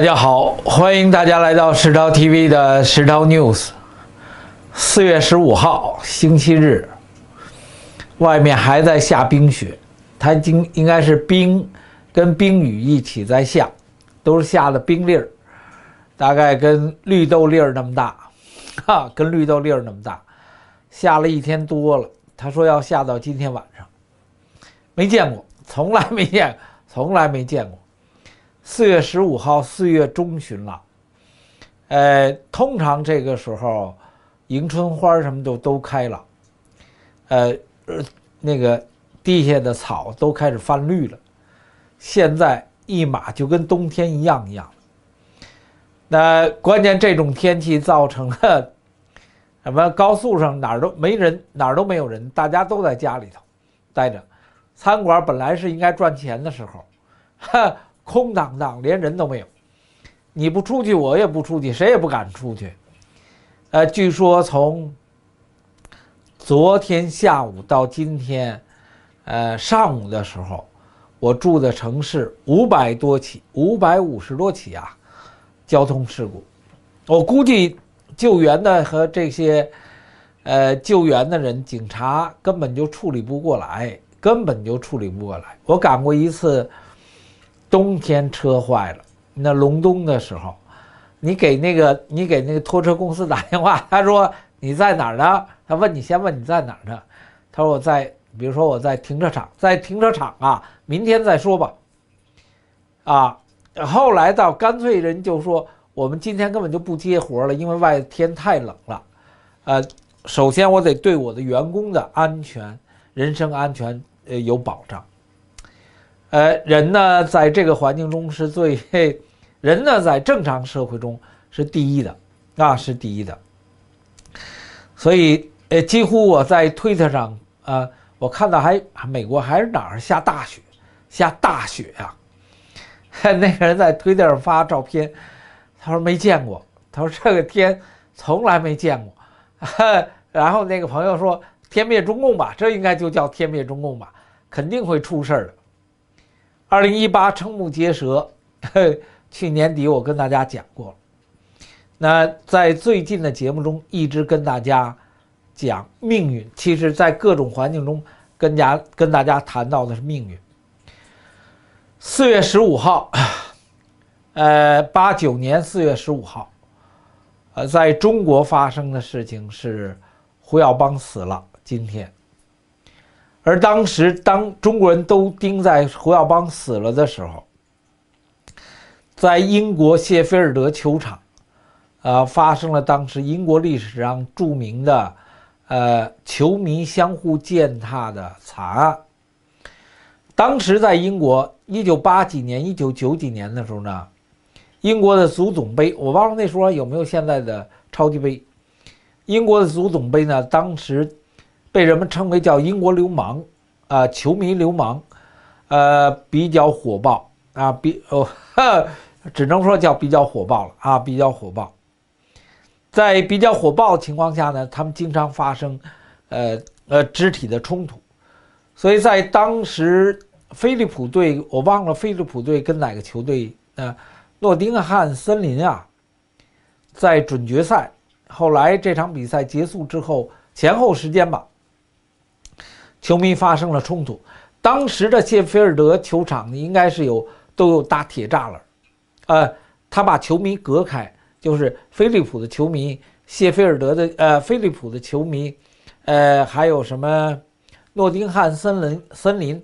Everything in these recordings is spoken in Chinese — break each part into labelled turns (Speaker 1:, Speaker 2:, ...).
Speaker 1: 大家好，欢迎大家来到石涛 TV 的石涛 News。四月十五号，星期日，外面还在下冰雪，它今应该是冰跟冰雨一起在下，都是下的冰粒儿，大概跟绿豆粒儿那么大，哈，跟绿豆粒儿那么大，下了一天多了，他说要下到今天晚上，没见过，从来没见过，从来没见过。四月十五号，四月中旬了，呃，通常这个时候，迎春花什么都都开了，呃那个地下的草都开始泛绿了，现在一马就跟冬天一样一样那关键这种天气造成了什么？高速上哪儿都没人，哪儿都没有人，大家都在家里头待着。餐馆本来是应该赚钱的时候，哈。空荡荡，连人都没有。你不出去，我也不出去，谁也不敢出去。呃，据说从昨天下午到今天，呃，上午的时候，我住的城市五百多起，五百五十多起啊，交通事故。我估计救援的和这些，呃，救援的人、警察根本就处理不过来，根本就处理不过来。我赶过一次。冬天车坏了，那隆冬的时候，你给那个你给那个拖车公司打电话，他说你在哪儿呢？他问你先问你在哪儿呢？他说我在，比如说我在停车场，在停车场啊，明天再说吧。啊，后来到干脆人就说我们今天根本就不接活了，因为外天太冷了，呃，首先我得对我的员工的安全、人身安全呃有保障。呃，人呢，在这个环境中是最；人呢，在正常社会中是第一的，啊，是第一的。所以，呃，几乎我在推特上啊，我看到还美国还是哪儿下大雪，下大雪呀。那个人在推特上发照片，他说没见过，他说这个天从来没见过。然后那个朋友说：“天灭中共吧，这应该就叫天灭中共吧，肯定会出事儿的。”二零一八，瞠目结舌。去年底我跟大家讲过了，那在最近的节目中一直跟大家讲命运。其实，在各种环境中跟家跟大家谈到的是命运。四月十五号，呃，八九年四月十五号，呃，在中国发生的事情是胡耀邦死了。今天。而当时，当中国人都盯在胡耀邦死了的时候，在英国谢菲尔德球场，呃，发生了当时英国历史上著名的，呃，球迷相互践踏的惨案。当时在英国，一九八几年、一九九几年的时候呢，英国的足总杯，我忘了那时候有没有现在的超级杯，英国的足总杯呢，当时。被人们称为叫英国流氓，啊，球迷流氓，呃，比较火爆啊，比哦，只能说叫比较火爆了啊，比较火爆。在比较火爆的情况下呢，他们经常发生，呃呃，肢体的冲突，所以在当时，飞利浦队，我忘了飞利浦队跟哪个球队呃，诺丁汉森林啊，在准决赛，后来这场比赛结束之后，前后时间吧。球迷发生了冲突，当时的谢菲尔德球场应该是有都有大铁栅栏，呃，他把球迷隔开，就是飞利浦的球迷、谢菲尔德的呃飞利浦的球迷，呃，还有什么诺丁汉森林森林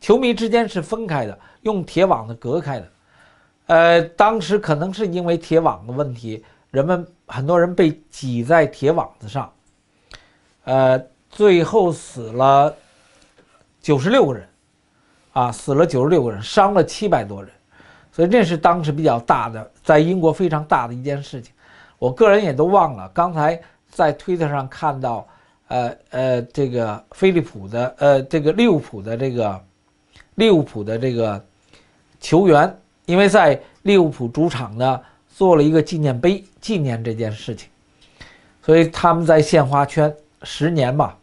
Speaker 1: 球迷之间是分开的，用铁网的隔开的，呃，当时可能是因为铁网的问题，人们很多人被挤在铁网子上，呃。最后死了九十六个人，啊，死了九十六个人，伤了七百多人，所以这是当时比较大的，在英国非常大的一件事情。我个人也都忘了。刚才在推特上看到，呃呃，这个飞利浦的，呃，这个利物浦的这个利物浦的这个球员，因为在利物浦主场呢做了一个纪念碑，纪念这件事情，所以他们在献花圈，十年嘛。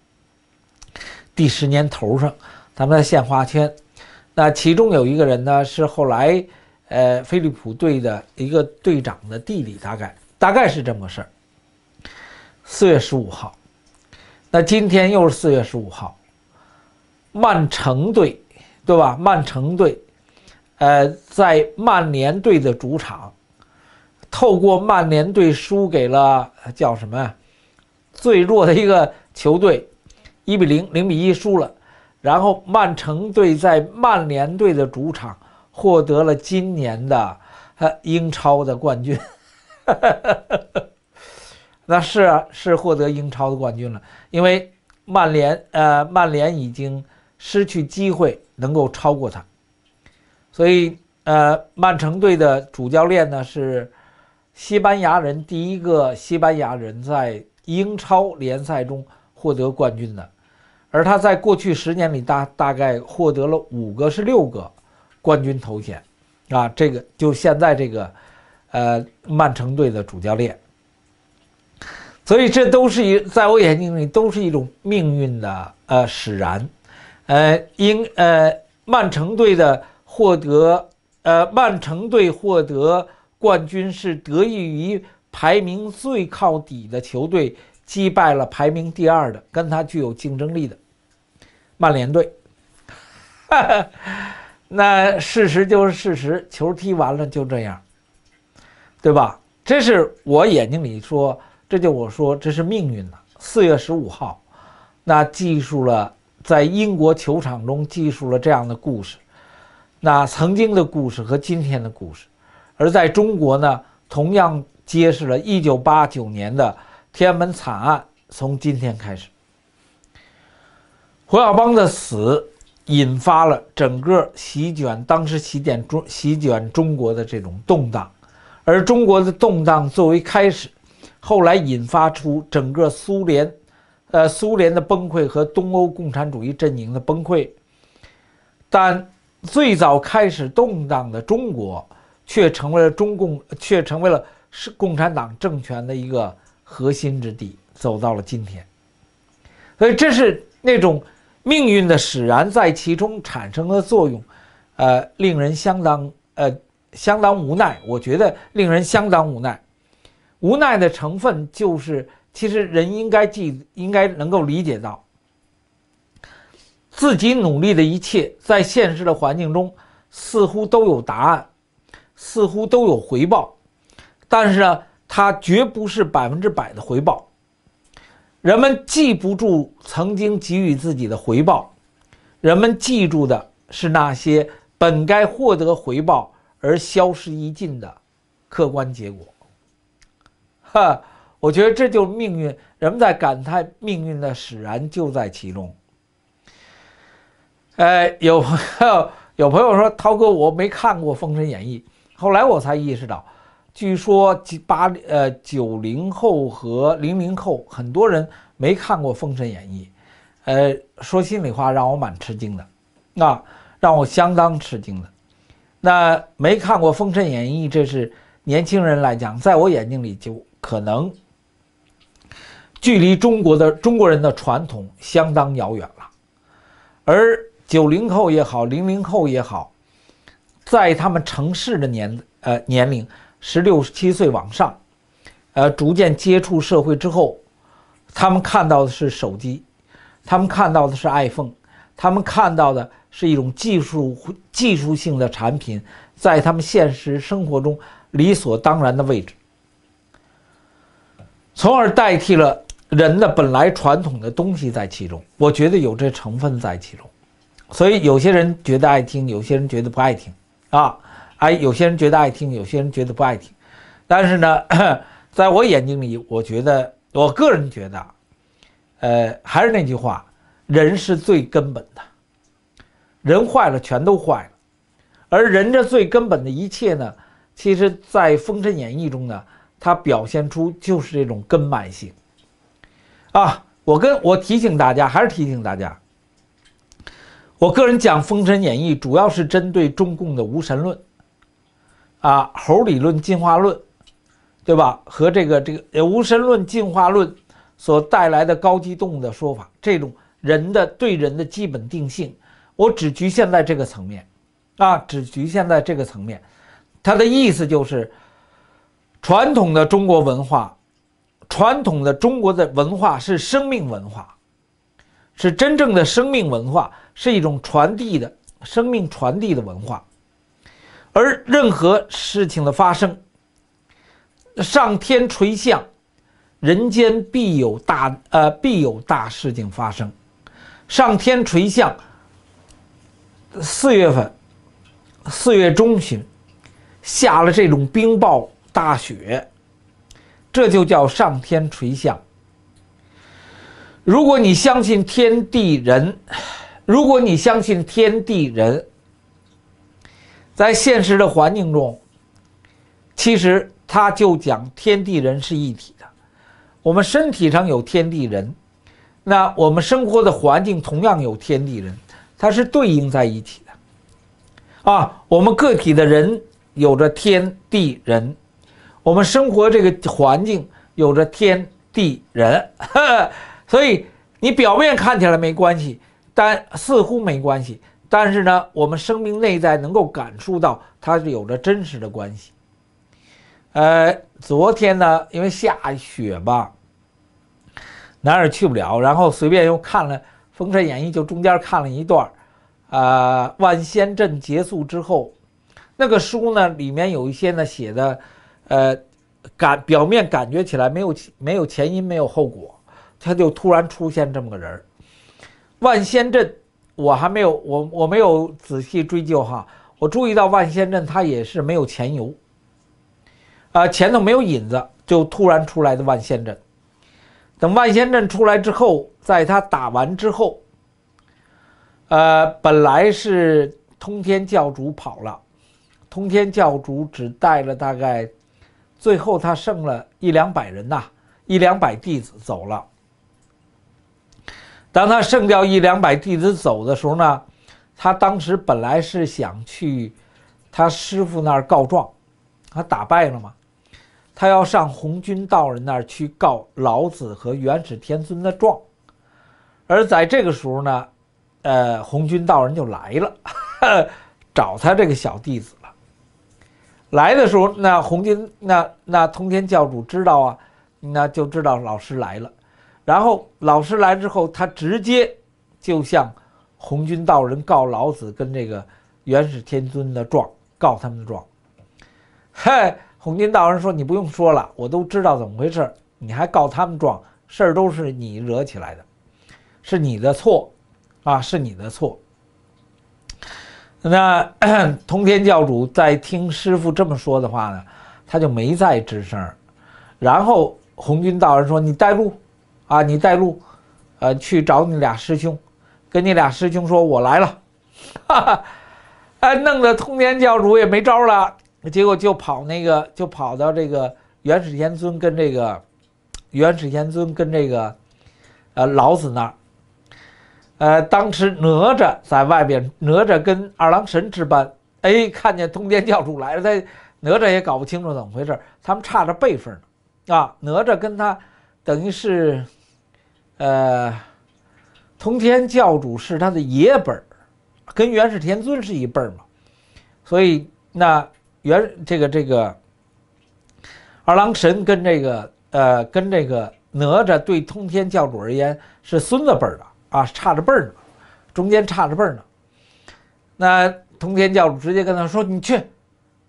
Speaker 1: 第十年头上，他们在献花圈。那其中有一个人呢，是后来，呃，飞利浦队的一个队长的弟弟，大概大概是这么个事儿。四月十五号，那今天又是四月十五号，曼城队，对吧？曼城队，呃，在曼联队的主场，透过曼联队输给了叫什么呀？最弱的一个球队。一比零，零比一输了，然后曼城队在曼联队的主场获得了今年的呃英超的冠军，那是啊是获得英超的冠军了，因为曼联呃曼联已经失去机会能够超过他，所以呃曼城队的主教练呢是西班牙人，第一个西班牙人在英超联赛中获得冠军的。而他在过去十年里大大概获得了五个是六个冠军头衔啊，这个就现在这个，呃，曼城队的主教练，所以这都是一在我眼睛里都是一种命运的呃使然，呃，应，呃曼城队的获得呃曼城队获得冠军是得益于排名最靠底的球队击败了排名第二的跟他具有竞争力的。曼联队，那事实就是事实，球踢完了就这样，对吧？这是我眼睛里说，这就我说这是命运呐。四月十五号，那记述了在英国球场中记述了这样的故事，那曾经的故事和今天的故事，而在中国呢，同样揭示了1989年的天安门惨案。从今天开始。胡耀邦的死引发了整个席卷当时席卷中席卷中国的这种动荡，而中国的动荡作为开始，后来引发出整个苏联，呃，苏联的崩溃和东欧共产主义阵营的崩溃。但最早开始动荡的中国，却成为了中共，却成为了是共产党政权的一个核心之地，走到了今天。所以这是那种。命运的使然在其中产生的作用，呃，令人相当呃相当无奈。我觉得令人相当无奈，无奈的成分就是，其实人应该记，应该能够理解到，自己努力的一切在现实的环境中似乎都有答案，似乎都有回报，但是呢，它绝不是百分之百的回报。人们记不住曾经给予自己的回报，人们记住的是那些本该获得回报而消失殆尽的客观结果。哈，我觉得这就是命运。人们在感叹命运的使然，就在其中。哎，有朋友，有朋友说：“涛哥，我没看过《封神演义》，后来我才意识到。”据说八呃九零后和零零后很多人没看过《封神演义》，呃，说心里话，让我蛮吃惊的，啊，让我相当吃惊的。那没看过《封神演义》，这是年轻人来讲，在我眼睛里就可能距离中国的中国人的传统相当遥远了。而九零后也好，零零后也好，在他们成市的年呃年龄。十六七岁往上，呃，逐渐接触社会之后，他们看到的是手机，他们看到的是 iPhone，他们看到的是一种技术技术性的产品，在他们现实生活中理所当然的位置，从而代替了人的本来传统的东西在其中。我觉得有这成分在其中，所以有些人觉得爱听，有些人觉得不爱听，啊。哎，有些人觉得爱听，有些人觉得不爱听，但是呢，在我眼睛里，我觉得，我个人觉得，呃，还是那句话，人是最根本的，人坏了，全都坏了，而人这最根本的一切呢，其实在《封神演义》中呢，它表现出就是这种根脉性。啊，我跟我提醒大家，还是提醒大家，我个人讲《封神演义》，主要是针对中共的无神论。啊，猴理论、进化论，对吧？和这个这个呃无神论进化论所带来的高级动物的说法，这种人的对人的基本定性，我只局限在这个层面，啊，只局限在这个层面。他的意思就是，传统的中国文化，传统的中国的文化是生命文化，是真正的生命文化，是一种传递的生命传递的文化。而任何事情的发生，上天垂象，人间必有大呃必有大事情发生。上天垂象，四月份四月中旬下了这种冰雹大雪，这就叫上天垂象。如果你相信天地人，如果你相信天地人。在现实的环境中，其实它就讲天地人是一体的。我们身体上有天地人，那我们生活的环境同样有天地人，它是对应在一起的。啊，我们个体的人有着天地人，我们生活这个环境有着天地人，所以你表面看起来没关系，但似乎没关系。但是呢，我们生命内在能够感受到，它是有着真实的关系。呃，昨天呢，因为下雪吧，哪儿也去不了，然后随便又看了《封神演义》，就中间看了一段儿，啊，万仙阵结束之后，那个书呢里面有一些呢写的，呃，感表面感觉起来没有没有前因没有后果，他就突然出现这么个人儿，万仙阵。我还没有，我我没有仔细追究哈。我注意到万仙阵他也是没有前游，呃，前头没有引子，就突然出来的万仙阵。等万仙阵出来之后，在他打完之后，呃，本来是通天教主跑了，通天教主只带了大概，最后他剩了一两百人呐，一两百弟子走了。当他剩掉一两百弟子走的时候呢，他当时本来是想去他师傅那儿告状，他打败了嘛，他要上红军道人那儿去告老子和元始天尊的状，而在这个时候呢，呃，红军道人就来了，找他这个小弟子了。来的时候，那红军那那通天教主知道啊，那就知道老师来了。然后老师来之后，他直接就向红军道人告老子跟这个元始天尊的状，告他们的状。嘿，红军道人说：“你不用说了，我都知道怎么回事，你还告他们状，事儿都是你惹起来的，是你的错，啊，是你的错。”那 通天教主在听师傅这么说的话呢，他就没再吱声。然后红军道人说：“你带路。”啊，你带路，呃，去找你俩师兄，跟你俩师兄说，我来了，哈哈，哎，弄得通天教主也没招了，结果就跑那个，就跑到这个元始天尊跟这个，元始天尊跟这个，呃，老子那儿。呃，当时哪吒在外边，哪吒跟二郎神值班，哎，看见通天教主来了，他哪吒也搞不清楚怎么回事，他们差着辈分呢，啊，哪吒跟他等于是。呃，通天教主是他的爷辈儿，跟元始天尊是一辈儿嘛，所以那元这个这个二郎神跟这个呃跟这个哪吒对通天教主而言是孙子辈儿的啊，差着辈儿呢，中间差着辈儿呢。那通天教主直接跟他说：“你去，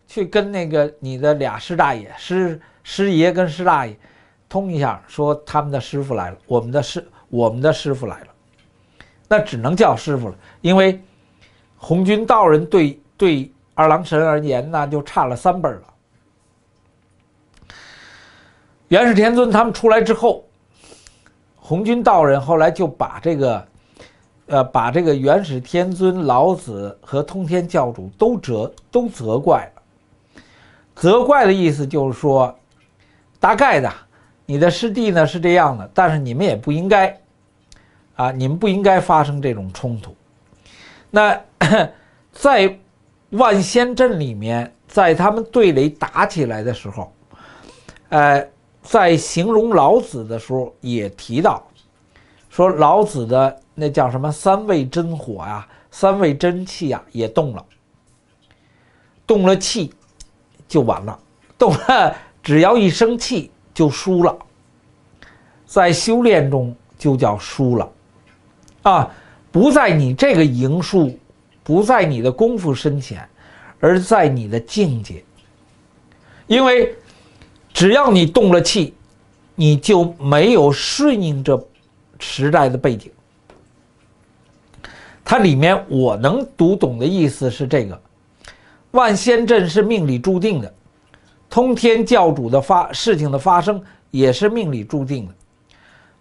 Speaker 1: 去跟那个你的俩师大爷、师师爷跟师大爷。”通一下，说他们的师傅来了，我们的师，我们的师傅来了，那只能叫师傅了，因为红军道人对对二郎神而言呢，就差了三辈了。元始天尊他们出来之后，红军道人后来就把这个，呃，把这个元始天尊、老子和通天教主都责都责怪了，责怪的意思就是说，大概的。你的师弟呢是这样的，但是你们也不应该，啊，你们不应该发生这种冲突。那 在万仙阵里面，在他们对垒打起来的时候，呃，在形容老子的时候也提到，说老子的那叫什么三味真火呀，三味真气呀，也动了，动了气就完了，动了只要一生气。就输了，在修炼中就叫输了，啊，不在你这个赢输，不在你的功夫深浅，而在你的境界。因为只要你动了气，你就没有顺应这时代的背景。它里面我能读懂的意思是这个：万仙阵是命里注定的。通天教主的发事情的发生也是命里注定的。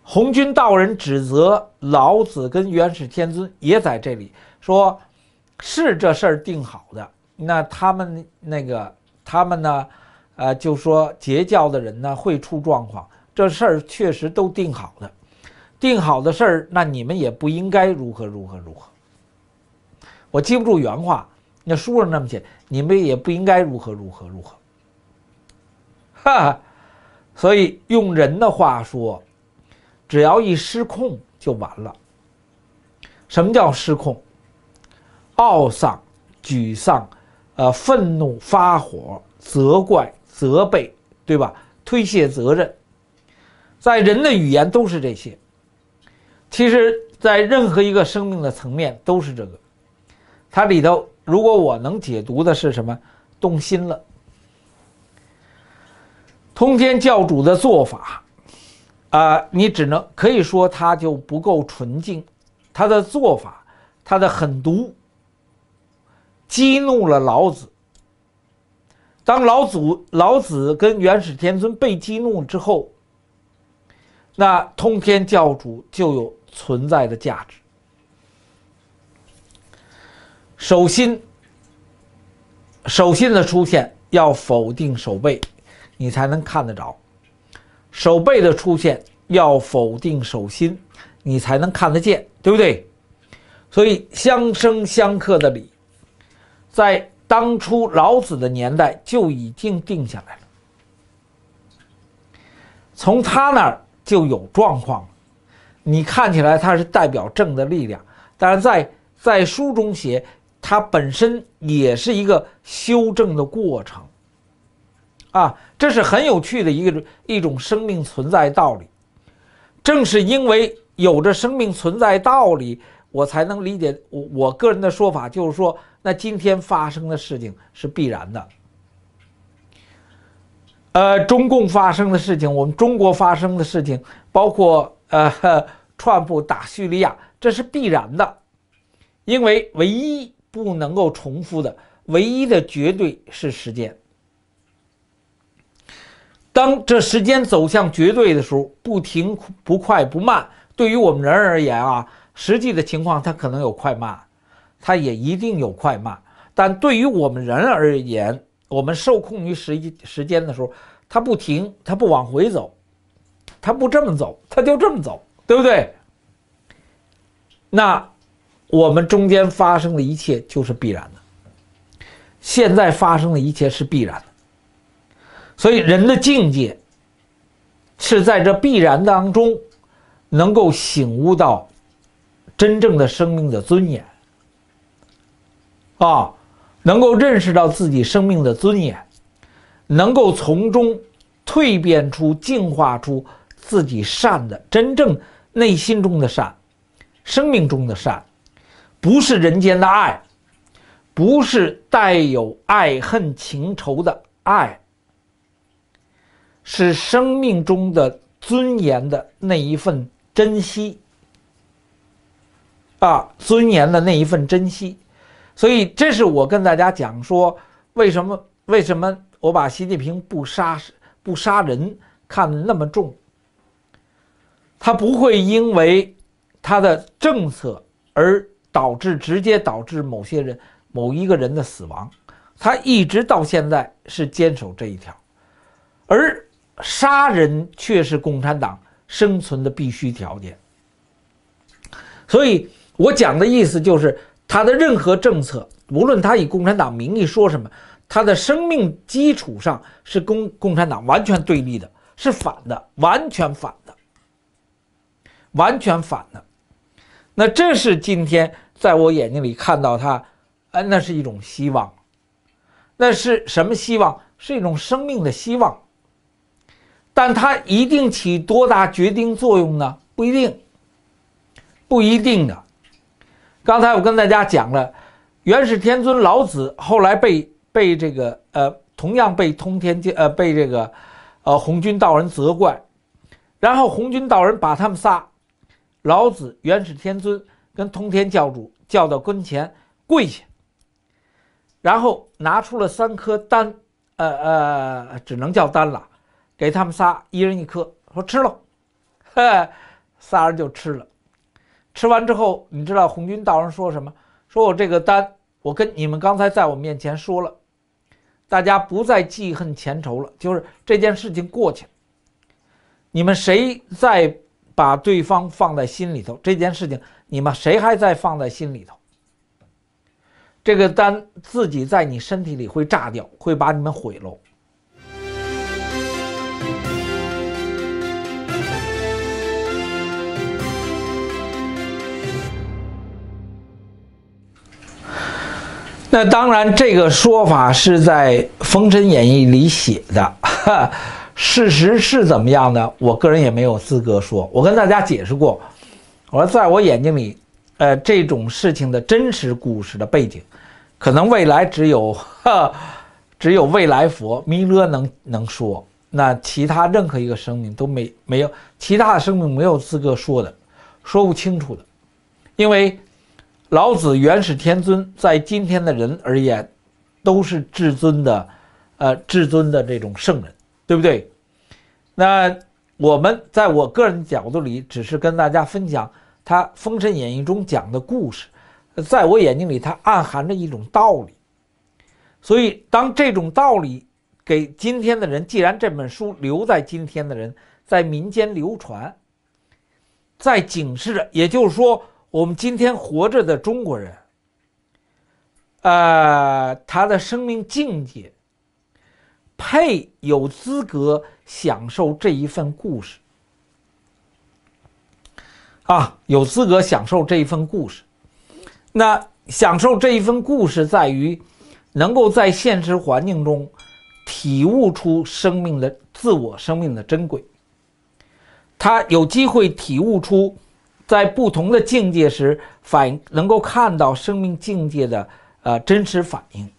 Speaker 1: 红军道人指责老子跟元始天尊也在这里说，是这事儿定好的。那他们那个他们呢，呃，就说截教的人呢会出状况。这事儿确实都定好的，定好的事儿，那你们也不应该如何如何如何。我记不住原话，那书上那么写，你们也不应该如何如何如何。哈，所以用人的话说，只要一失控就完了。什么叫失控？懊丧、沮丧，呃，愤怒、发火、责怪、责备，对吧？推卸责任，在人的语言都是这些。其实，在任何一个生命的层面都是这个。它里头，如果我能解读的是什么，动心了。通天教主的做法，啊，你只能可以说他就不够纯净，他的做法，他的狠毒，激怒了老子。当老祖老子跟元始天尊被激怒之后，那通天教主就有存在的价值。手心，手心的出现要否定手背。你才能看得着，手背的出现要否定手心，你才能看得见，对不对？所以相生相克的理，在当初老子的年代就已经定下来了。从他那儿就有状况了。你看起来他是代表正的力量，但是在在书中写，它本身也是一个修正的过程。啊，这是很有趣的一个一种生命存在道理。正是因为有着生命存在道理，我才能理解我我个人的说法，就是说，那今天发生的事情是必然的。呃，中共发生的事情，我们中国发生的事情，包括呃，川普打叙利亚，这是必然的，因为唯一不能够重复的，唯一的绝对是时间。当这时间走向绝对的时候，不停不快不慢，对于我们人而言啊，实际的情况它可能有快慢，它也一定有快慢。但对于我们人而言，我们受控于时时间的时候，它不停，它不往回走，它不这么走，它就这么走，对不对？那我们中间发生的一切就是必然的，现在发生的一切是必然。所以，人的境界是在这必然当中，能够醒悟到真正的生命的尊严，啊，能够认识到自己生命的尊严，能够从中蜕变出、净化出自己善的真正内心中的善，生命中的善，不是人间的爱，不是带有爱恨情仇的爱。是生命中的尊严的那一份珍惜，啊，尊严的那一份珍惜，所以这是我跟大家讲说，为什么为什么我把习近平不杀不杀人看那么重？他不会因为他的政策而导致直接导致某些人某一个人的死亡，他一直到现在是坚守这一条，而。杀人却是共产党生存的必须条件，所以我讲的意思就是，他的任何政策，无论他以共产党名义说什么，他的生命基础上是跟共产党完全对立的，是反的，完全反的，完全反的。那这是今天在我眼睛里看到他，哎，那是一种希望，那是什么希望？是一种生命的希望。但他一定起多大决定作用呢？不一定，不一定的。刚才我跟大家讲了，元始天尊老子后来被被这个呃，同样被通天教呃被这个呃红军道人责怪，然后红军道人把他们仨老子、元始天尊跟通天教主叫到跟前跪下，然后拿出了三颗丹呃呃，只能叫丹了。给他们仨一人一颗，说吃了，仨人就吃了。吃完之后，你知道红军道人说什么？说我这个丹，我跟你们刚才在我面前说了，大家不再记恨前仇了，就是这件事情过去了。你们谁再把对方放在心里头，这件事情你们谁还在放在心里头？这个丹自己在你身体里会炸掉，会把你们毁了。那当然，这个说法是在《封神演义》里写的。事实是怎么样呢？我个人也没有资格说。我跟大家解释过，我说在我眼睛里，呃，这种事情的真实故事的背景，可能未来只有 只有未来佛弥勒能能说，那其他任何一个生命都没没有其他的生命没有资格说的，说不清楚的，因为。老子、元始天尊，在今天的人而言，都是至尊的，呃，至尊的这种圣人，对不对？那我们在我个人角度里，只是跟大家分享他《封神演义》中讲的故事，在我眼睛里，它暗含着一种道理。所以，当这种道理给今天的人，既然这本书留在今天的人在民间流传，在警示着，也就是说。我们今天活着的中国人，呃，他的生命境界配有资格享受这一份故事啊，有资格享受这一份故事。那享受这一份故事，在于能够在现实环境中体悟出生命的自我，生命的珍贵。他有机会体悟出。在不同的境界时，反映能够看到生命境界的呃真实反应。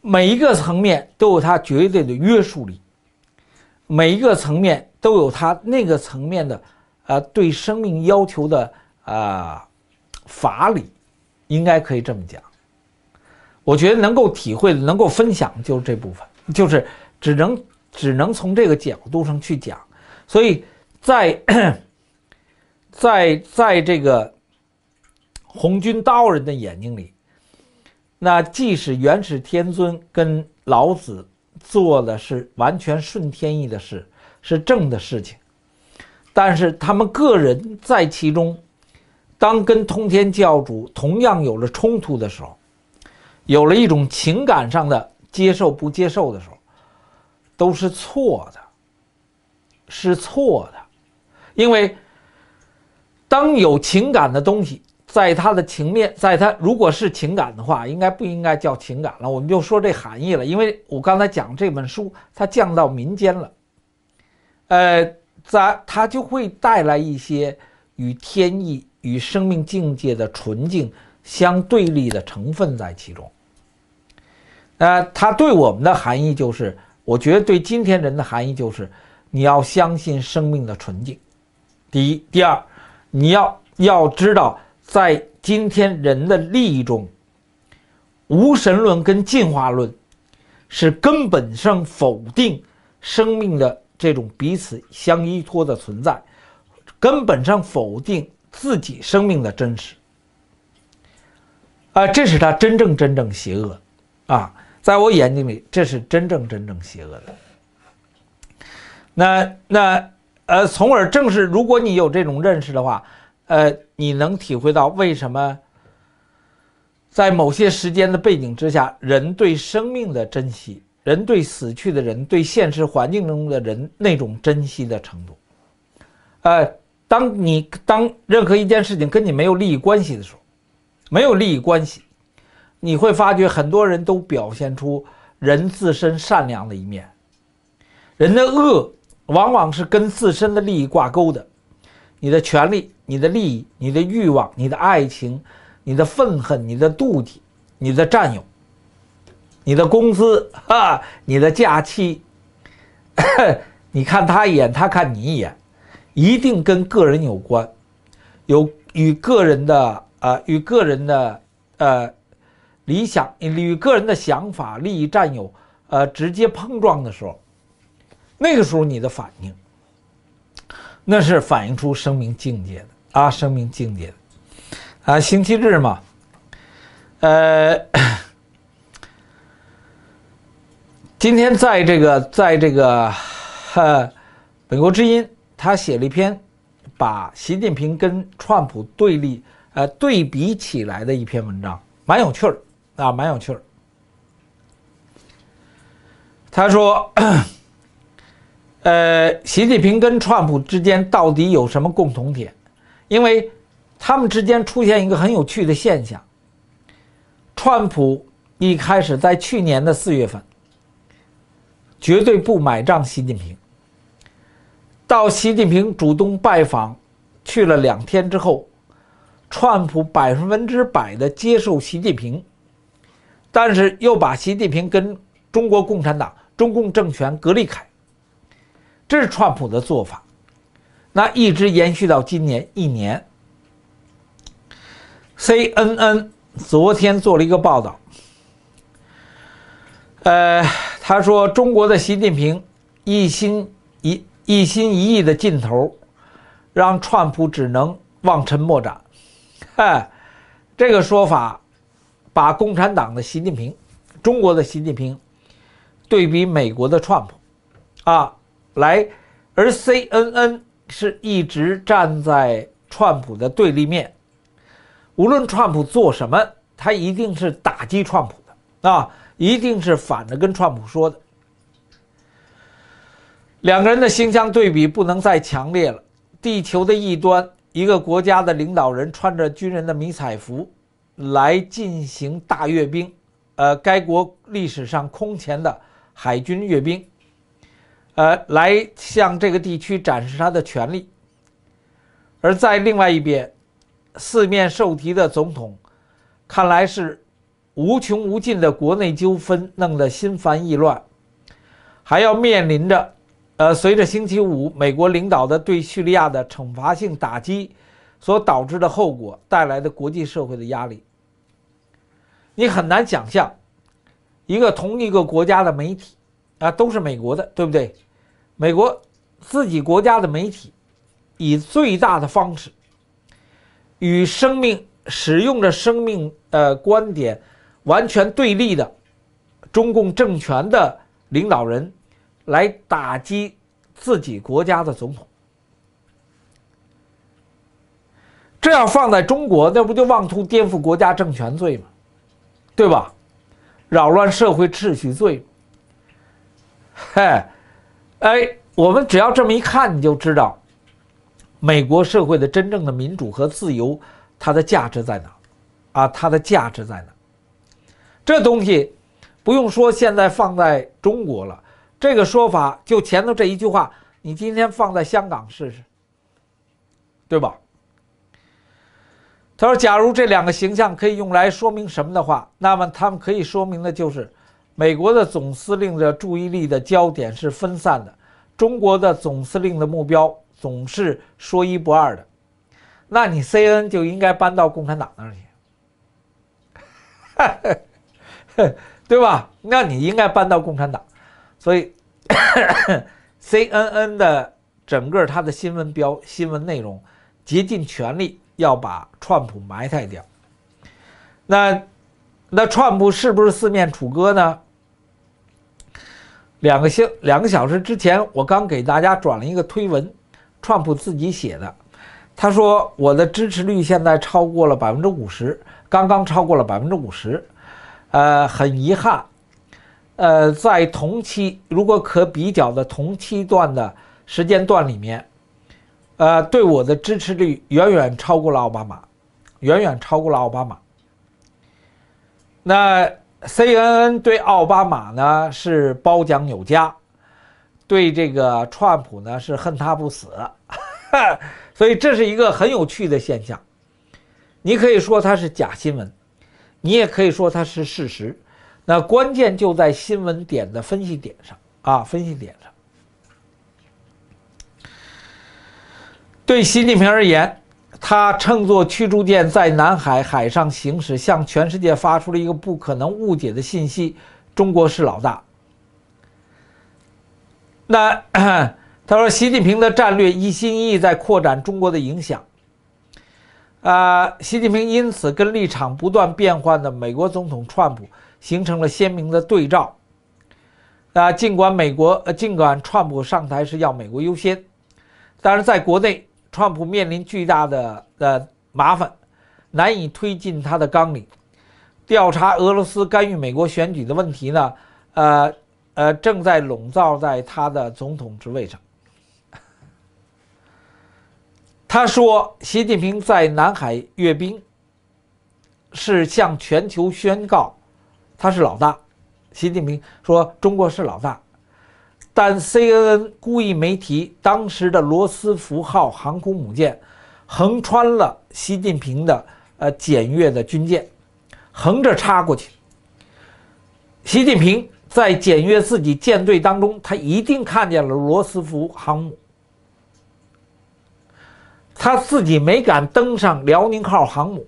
Speaker 1: 每一个层面都有它绝对的约束力，每一个层面都有它那个层面的呃对生命要求的呃法理，应该可以这么讲。我觉得能够体会、能够分享，就是这部分，就是只能只能从这个角度上去讲。所以在。在在这个红军道人的眼睛里，那即使元始天尊跟老子做的是完全顺天意的事，是正的事情，但是他们个人在其中，当跟通天教主同样有了冲突的时候，有了一种情感上的接受不接受的时候，都是错的，是错的，因为。当有情感的东西，在它的情面，在它如果是情感的话，应该不应该叫情感了？我们就说这含义了。因为我刚才讲这本书，它降到民间了，呃，在它就会带来一些与天意、与生命境界的纯净相对立的成分在其中。呃，它对我们的含义就是，我觉得对今天人的含义就是，你要相信生命的纯净。第一，第二。你要要知道，在今天人的利益中，无神论跟进化论是根本上否定生命的这种彼此相依托的存在，根本上否定自己生命的真实。啊，这是他真正真正邪恶，啊，在我眼睛里，这是真正真正邪恶的。那那。呃，从而正是如果你有这种认识的话，呃，你能体会到为什么在某些时间的背景之下，人对生命的珍惜，人对死去的人，对现实环境中的人那种珍惜的程度。呃，当你当任何一件事情跟你没有利益关系的时候，没有利益关系，你会发觉很多人都表现出人自身善良的一面，人的恶。往往是跟自身的利益挂钩的，你的权利、你的利益、你的欲望、你的爱情、你的愤恨、你的妒忌、你的占有、你的工资、哈、你的假期，你看他一眼，他看你一眼，一定跟个人有关，有与个人的啊，与个人的呃理想，与个人的想法、利益占有呃直接碰撞的时候。那个时候你的反应，那是反映出生命境界的啊，生命境界的啊。星期日嘛，呃，今天在这个在这个，美国之音，他写了一篇，把习近平跟川普对立呃对比起来的一篇文章，蛮有趣儿啊，蛮有趣儿。他说。呃，习近平跟川普之间到底有什么共同点？因为他们之间出现一个很有趣的现象：川普一开始在去年的四月份绝对不买账习近平，到习近平主动拜访去了两天之后，川普百分之百的接受习近平，但是又把习近平跟中国共产党、中共政权隔离开。这是川普的做法，那一直延续到今年一年。CNN 昨天做了一个报道，呃，他说中国的习近平一心一一心一意的劲头，让川普只能望尘莫展。哎，这个说法把共产党的习近平、中国的习近平对比美国的川普，啊。来，而 CNN 是一直站在川普的对立面，无论川普做什么，他一定是打击川普的啊，一定是反着跟川普说的。两个人的形象对比不能再强烈了。地球的一端，一个国家的领导人穿着军人的迷彩服来进行大阅兵，呃，该国历史上空前的海军阅兵。呃，来向这个地区展示他的权力。而在另外一边，四面受敌的总统，看来是无穷无尽的国内纠纷弄得心烦意乱，还要面临着，呃，随着星期五美国领导的对叙利亚的惩罚性打击所导致的后果带来的国际社会的压力。你很难想象，一个同一个国家的媒体。啊，都是美国的，对不对？美国自己国家的媒体，以最大的方式，与生命、使用着生命呃观点完全对立的中共政权的领导人，来打击自己国家的总统。这要放在中国，那不就妄图颠覆国家政权罪吗？对吧？扰乱社会秩序罪。嘿，哎，我们只要这么一看，你就知道，美国社会的真正的民主和自由，它的价值在哪？啊，它的价值在哪？这东西，不用说，现在放在中国了，这个说法就前头这一句话，你今天放在香港试试，对吧？他说，假如这两个形象可以用来说明什么的话，那么他们可以说明的就是。美国的总司令的注意力的焦点是分散的，中国的总司令的目标总是说一不二的，那你 C N 就应该搬到共产党那儿去，对吧？那你应该搬到共产党，所以 C N N 的整个它的新闻标新闻内容，竭尽全力要把川普埋汰掉。那那川普是不是四面楚歌呢？两个星两个小时之前，我刚给大家转了一个推文，川普自己写的。他说：“我的支持率现在超过了百分之五十，刚刚超过了百分之五十。呃，很遗憾，呃，在同期如果可比较的同期段的时间段里面，呃，对我的支持率远远超过了奥巴马，远远超过了奥巴马。”那。CNN 对奥巴马呢是褒奖有加，对这个川普呢是恨他不死，所以这是一个很有趣的现象。你可以说它是假新闻，你也可以说它是事实，那关键就在新闻点的分析点上啊，分析点上。对习近平而言。他乘坐驱逐舰在南海海上行驶，向全世界发出了一个不可能误解的信息：中国是老大。那 他说，习近平的战略一心一意在扩展中国的影响。啊，习近平因此跟立场不断变换的美国总统川普形成了鲜明的对照。啊，尽管美国，尽管川普上台是要美国优先，但是在国内。川普面临巨大的呃麻烦，难以推进他的纲领。调查俄罗斯干预美国选举的问题呢？呃呃，正在笼罩在他的总统职位上。他说，习近平在南海阅兵是向全球宣告他是老大。习近平说，中国是老大。但 CNN 故意没提，当时的罗斯福号航空母舰横穿了习近平的呃检阅的军舰，横着插过去。习近平在检阅自己舰队当中，他一定看见了罗斯福航母，他自己没敢登上辽宁号航母。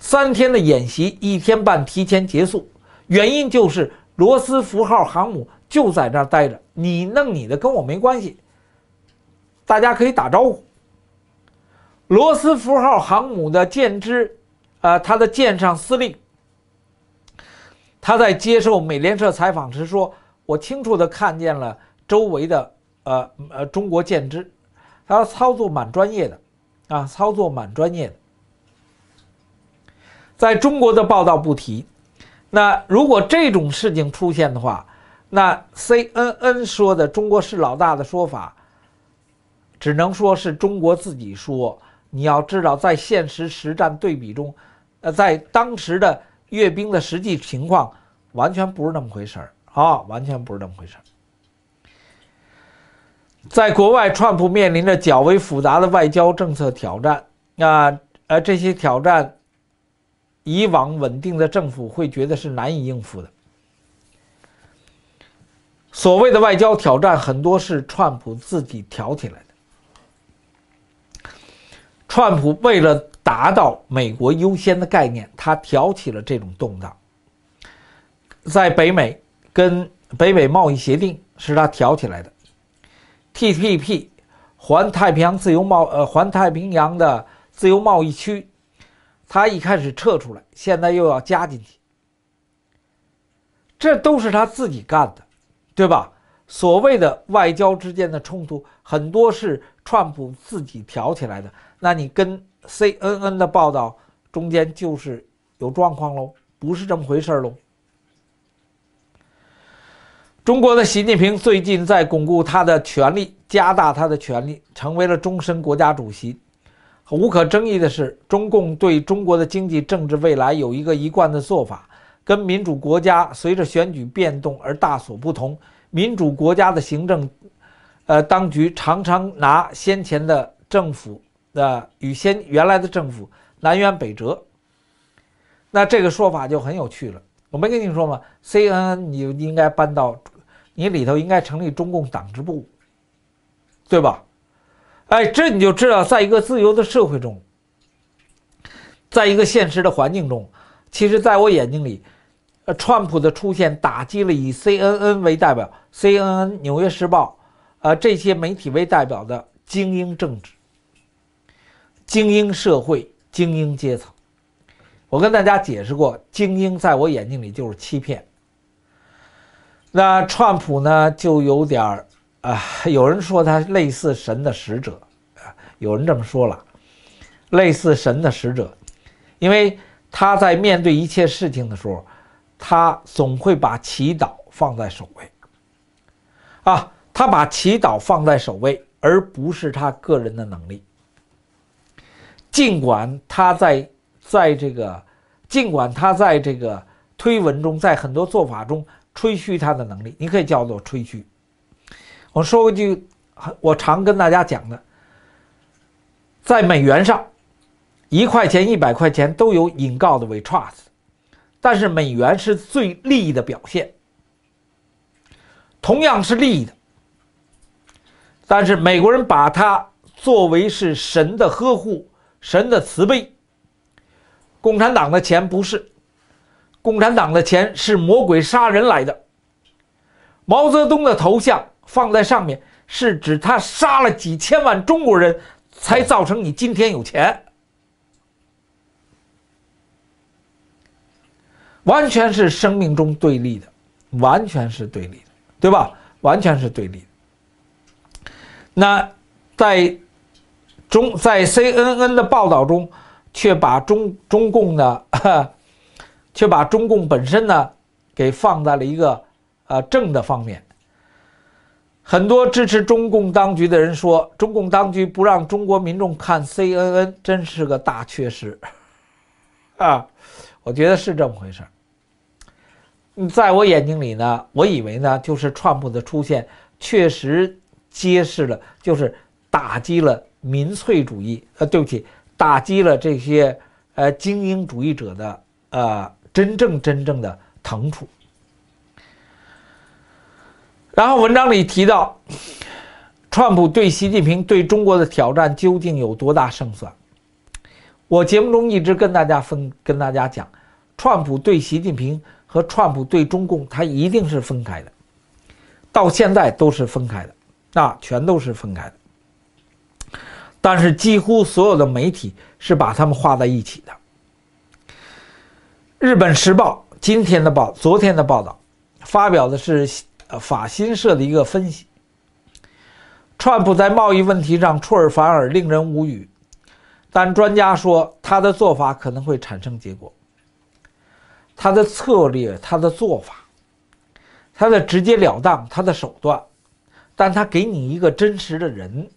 Speaker 1: 三天的演习一天半提前结束，原因就是罗斯福号航母。就在那儿待着，你弄你的，跟我没关系。大家可以打招呼。罗斯福号航母的舰支，呃，他的舰上司令，他在接受美联社采访时说：“我清楚的看见了周围的，呃呃，中国舰支，他操作蛮专业的，啊，操作蛮专业的。”在中国的报道不提。那如果这种事情出现的话，那 CNN 说的“中国是老大的”说法，只能说是中国自己说。你要知道，在现实实战对比中，呃，在当时的阅兵的实际情况，完全不是那么回事儿啊，完全不是那么回事儿。在国外，川普面临着较为复杂的外交政策挑战。那呃，这些挑战，以往稳定的政府会觉得是难以应付的。所谓的外交挑战，很多是川普自己挑起来的。川普为了达到“美国优先”的概念，他挑起了这种动荡。在北美，跟北美贸易协定是他挑起来的。TPP，环太平洋自由贸易呃，环太平洋的自由贸易区，他一开始撤出来，现在又要加进去，这都是他自己干的。对吧？所谓的外交之间的冲突，很多是川普自己挑起来的。那你跟 CNN 的报道中间就是有状况喽，不是这么回事喽。中国的习近平最近在巩固他的权力，加大他的权力，成为了终身国家主席。无可争议的是，中共对中国的经济、政治未来有一个一贯的做法。跟民主国家随着选举变动而大所不同，民主国家的行政，呃，当局常常拿先前的政府的与先原来的政府南辕北辙，那这个说法就很有趣了。我没跟你说吗？CNN，你应该搬到你里头，应该成立中共党支部，对吧？哎，这你就知道，在一个自由的社会中，在一个现实的环境中，其实，在我眼睛里。呃，川普的出现打击了以 CNN 为代表、CNN、纽约时报，呃，这些媒体为代表的精英政治、精英社会、精英阶层。我跟大家解释过，精英在我眼睛里就是欺骗。那川普呢，就有点儿啊，有人说他类似神的使者，有人这么说了，类似神的使者，因为他在面对一切事情的时候。他总会把祈祷放在首位。啊，他把祈祷放在首位，而不是他个人的能力。尽管他在在这个，尽管他在这个推文中，在很多做法中吹嘘他的能力，你可以叫做吹嘘。我说一句，我常跟大家讲的，在美元上，一块钱、一百块钱都有引告的 o d We Trust”。但是美元是最利益的表现，同样是利益的。但是美国人把它作为是神的呵护，神的慈悲。共产党的钱不是，共产党的钱是魔鬼杀人来的。毛泽东的头像放在上面，是指他杀了几千万中国人才造成你今天有钱。完全是生命中对立的，完全是对立的，对吧？完全是对立的。那在中在 C N N 的报道中，却把中中共呢，却把中共本身呢给放在了一个呃正的方面。很多支持中共当局的人说，中共当局不让中国民众看 C N N，真是个大缺失啊！我觉得是这么回事儿。在我眼睛里呢？我以为呢，就是川普的出现确实揭示了，就是打击了民粹主义。呃，对不起，打击了这些呃精英主义者的呃真正真正的腾出。然后文章里提到，川普对习近平对中国的挑战究竟有多大胜算？我节目中一直跟大家分跟大家讲，川普对习近平。和川普对中共，他一定是分开的，到现在都是分开的，啊，全都是分开的。但是几乎所有的媒体是把他们画在一起的。日本时报今天的报，昨天的报道，发表的是法新社的一个分析：川普在贸易问题上出尔反尔，令人无语。但专家说，他的做法可能会产生结果。他的策略，他的做法，他的直截了当，他的手段，但他给你一个真实的人，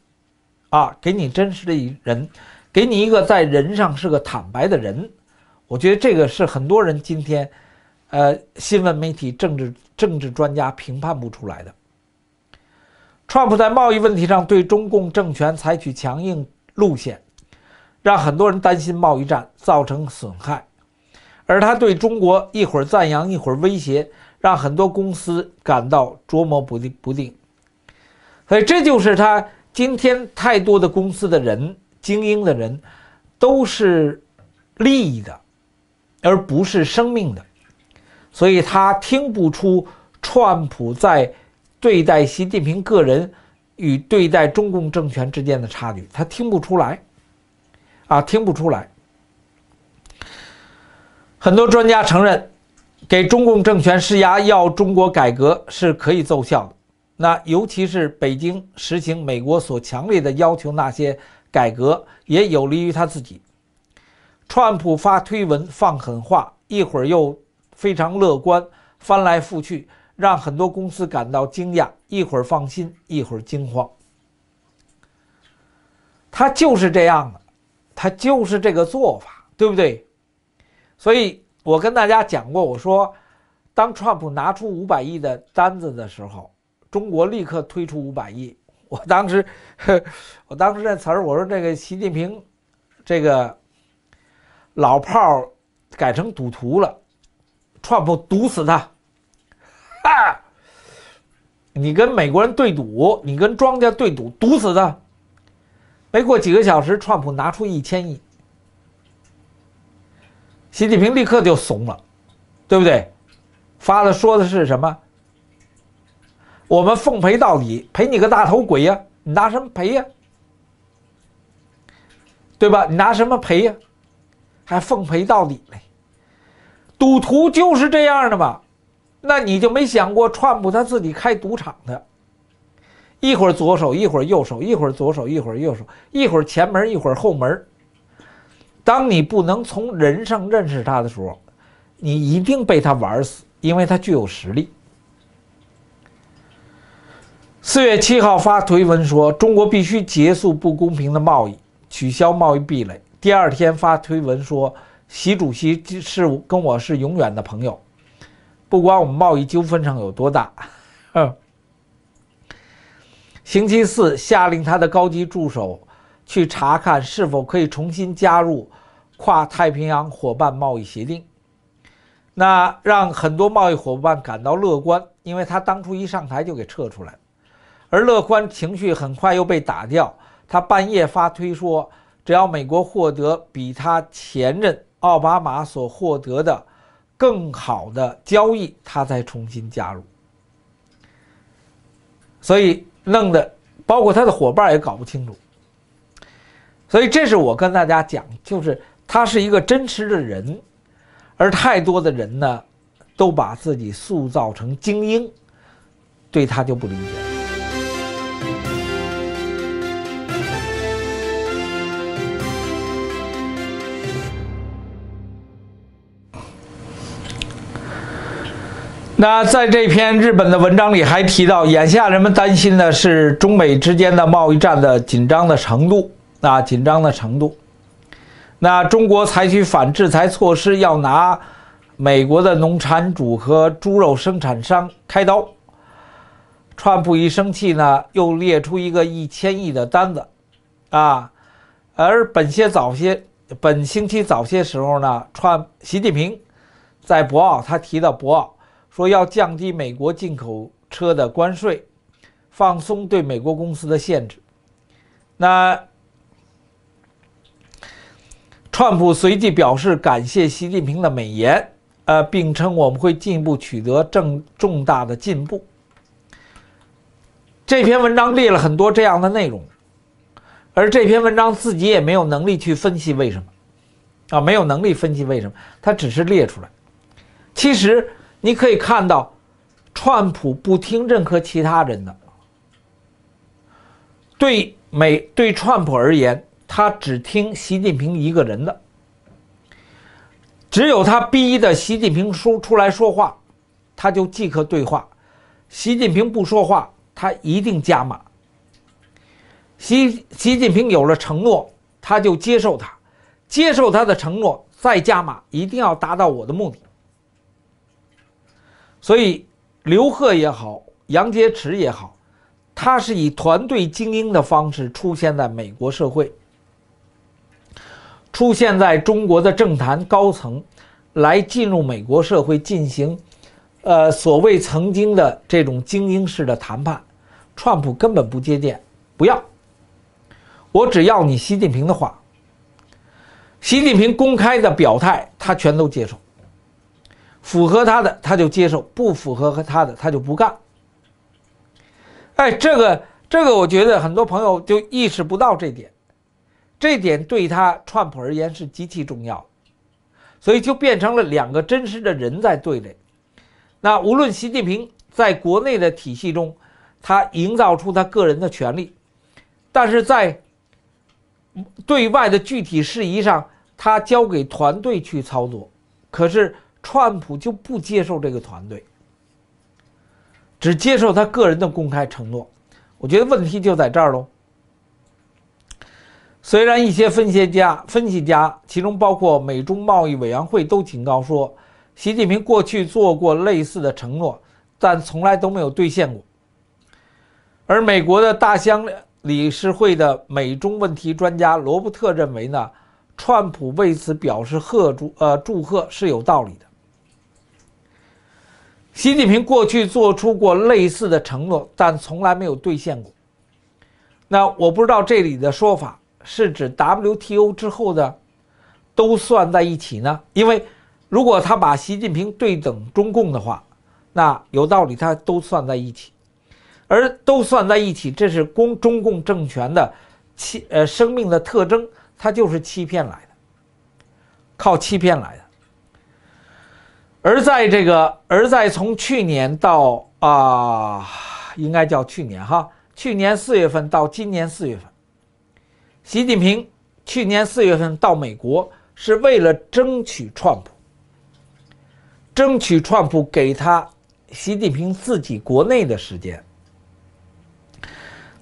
Speaker 1: 啊，给你真实的一人，给你一个在人上是个坦白的人，我觉得这个是很多人今天，呃，新闻媒体、政治政治专家评判不出来的。川普在贸易问题上对中共政权采取强硬路线，让很多人担心贸易战造成损害。而他对中国一会儿赞扬一会儿威胁，让很多公司感到捉摸不定不定。所以这就是他今天太多的公司的人、精英的人，都是利益的，而不是生命的。所以他听不出川普在对待习近平个人与对待中共政权之间的差距，他听不出来，啊，听不出来。很多专家承认，给中共政权施压要中国改革是可以奏效的。那尤其是北京实行美国所强烈的要求那些改革，也有利于他自己。川普发推文放狠话，一会儿又非常乐观，翻来覆去，让很多公司感到惊讶。一会儿放心，一会儿惊慌。他就是这样的，他就是这个做法，对不对？所以我跟大家讲过，我说，当川普拿出五百亿的单子的时候，中国立刻推出五百亿。我当时，我当时那词儿，我说这个习近平，这个老炮儿改成赌徒了，川普赌死他，哈，你跟美国人对赌，你跟庄家对赌，赌死他。没过几个小时，川普拿出一千亿。习近平立刻就怂了，对不对？发了说的是什么？我们奉陪到底，陪你个大头鬼呀？你拿什么陪呀？对吧？你拿什么陪呀？还奉陪到底嘞？赌徒就是这样的嘛？那你就没想过川普他自己开赌场的？一会儿左手，一会儿右手，一会儿左手，一会儿右手，一会儿前门，一会儿后门。当你不能从人上认识他的时候，你一定被他玩死，因为他具有实力。四月七号发推文说：“中国必须结束不公平的贸易，取消贸易壁垒。”第二天发推文说：“习主席是跟我是永远的朋友，不管我们贸易纠纷上有多大。”嗯。星期四下令他的高级助手。去查看是否可以重新加入跨太平洋伙伴贸易协定，那让很多贸易伙伴感到乐观，因为他当初一上台就给撤出来，而乐观情绪很快又被打掉。他半夜发推说，只要美国获得比他前任奥巴马所获得的更好的交易，他才重新加入。所以弄的包括他的伙伴也搞不清楚。所以，这是我跟大家讲，就是他是一个真实的人，而太多的人呢，都把自己塑造成精英，对他就不理解。那在这篇日本的文章里还提到，眼下人们担心的是中美之间的贸易战的紧张的程度。那紧张的程度，那中国采取反制裁措施，要拿美国的农产主和猪肉生产商开刀。川普一生气呢，又列出一个一千亿的单子，啊，而本些早些，本星期早些时候呢，川习近平在博鳌，他提到博鳌，说要降低美国进口车的关税，放松对美国公司的限制，那。川普随即表示感谢习近平的美言，呃，并称我们会进一步取得正重大的进步。这篇文章列了很多这样的内容，而这篇文章自己也没有能力去分析为什么，啊，没有能力分析为什么，他只是列出来。其实你可以看到，川普不听任何其他人的。对美对川普而言。他只听习近平一个人的，只有他逼的习近平说出来说话，他就即刻对话；习近平不说话，他一定加码。习习近平有了承诺，他就接受他，接受他的承诺，再加码，一定要达到我的目的。所以，刘鹤也好，杨洁篪也好，他是以团队精英的方式出现在美国社会。出现在中国的政坛高层，来进入美国社会进行，呃，所谓曾经的这种精英式的谈判，川普根本不接见，不要，我只要你习近平的话。习近平公开的表态，他全都接受，符合他的他就接受，不符合他的他就不干。哎，这个这个，我觉得很多朋友就意识不到这点。这点对他川普而言是极其重要，所以就变成了两个真实的人在对垒。那无论习近平在国内的体系中，他营造出他个人的权利，但是在对外的具体事宜上，他交给团队去操作。可是川普就不接受这个团队，只接受他个人的公开承诺。我觉得问题就在这儿喽。虽然一些分析家、分析家，其中包括美中贸易委员会，都警告说，习近平过去做过类似的承诺，但从来都没有兑现过。而美国的大相理事会的美中问题专家罗伯特认为呢，川普为此表示贺祝呃祝贺是有道理的。习近平过去做出过类似的承诺，但从来没有兑现过。那我不知道这里的说法。是指 WTO 之后的都算在一起呢？因为如果他把习近平对等中共的话，那有道理，他都算在一起。而都算在一起，这是共中共政权的欺呃生命的特征，它就是欺骗来的，靠欺骗来的。而在这个，而在从去年到啊，应该叫去年哈，去年四月份到今年四月份。习近平去年四月份到美国是为了争取川普，争取川普给他习近平自己国内的时间。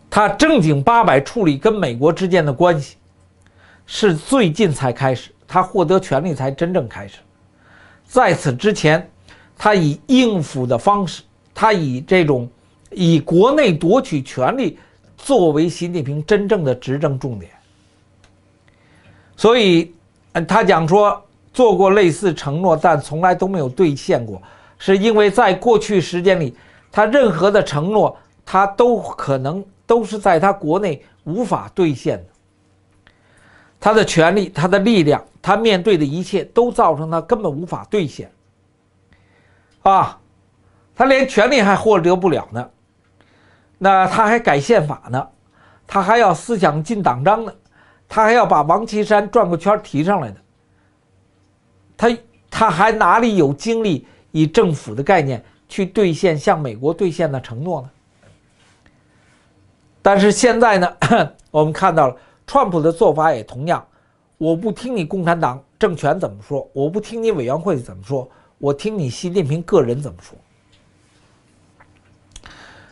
Speaker 1: 他正经八百处理跟美国之间的关系，是最近才开始，他获得权力才真正开始。在此之前，他以应付的方式，他以这种以国内夺取权力作为习近平真正的执政重点。所以，嗯，他讲说做过类似承诺，但从来都没有兑现过，是因为在过去时间里，他任何的承诺，他都可能都是在他国内无法兑现的。他的权利、他的力量，他面对的一切都造成他根本无法兑现。啊，他连权利还获得不了呢，那他还改宪法呢，他还要思想进党章呢。他还要把王岐山转个圈提上来的，他他还哪里有精力以政府的概念去兑现向美国兑现的承诺呢？但是现在呢，我们看到了，川普的做法也同样，我不听你共产党政权怎么说，我不听你委员会怎么说，我听你习近平个人怎么说。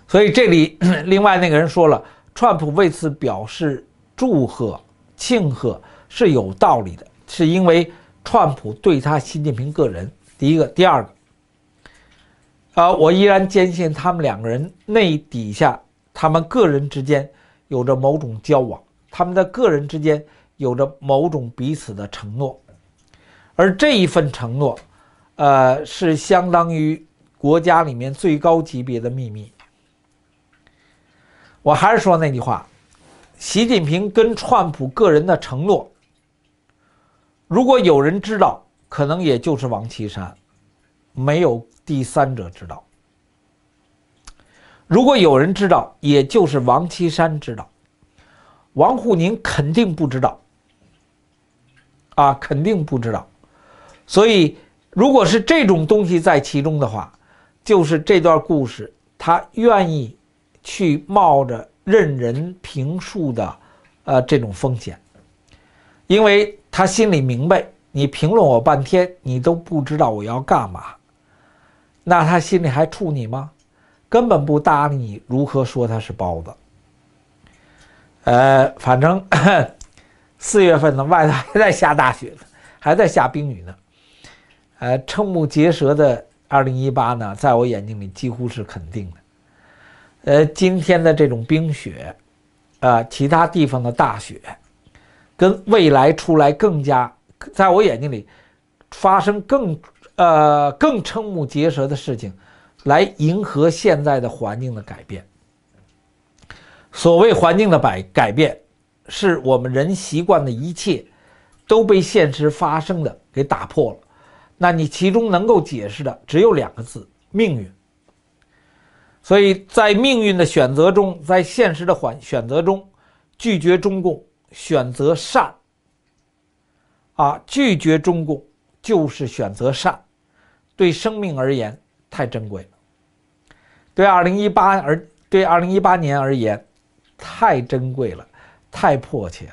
Speaker 1: 所以这里 另外那个人说了，川普为此表示祝贺。庆贺是有道理的，是因为川普对他习近平个人，第一个，第二个，呃，我依然坚信他们两个人内底下，他们个人之间有着某种交往，他们在个人之间有着某种彼此的承诺，而这一份承诺，呃，是相当于国家里面最高级别的秘密。我还是说那句话。习近平跟川普个人的承诺，如果有人知道，可能也就是王岐山，没有第三者知道。如果有人知道，也就是王岐山知道，王沪宁肯定不知道，啊，肯定不知道。所以，如果是这种东西在其中的话，就是这段故事，他愿意去冒着。任人评述的，呃，这种风险，因为他心里明白，你评论我半天，你都不知道我要干嘛，那他心里还怵你吗？根本不搭理你，如何说他是包子？呃，反正 四月份呢，外头还在下大雪呢，还在下冰雨呢，呃，瞠目结舌的二零一八呢，在我眼睛里几乎是肯定的。呃，今天的这种冰雪，呃，其他地方的大雪，跟未来出来更加，在我眼睛里发生更呃更瞠目结舌的事情，来迎合现在的环境的改变。所谓环境的改改变，是我们人习惯的一切都被现实发生的给打破了。那你其中能够解释的只有两个字：命运。所以在命运的选择中，在现实的选选择中，拒绝中共，选择善。啊，拒绝中共就是选择善，对生命而言太珍贵了，对二零一八而对二零一八年而言，太珍贵了，太迫切。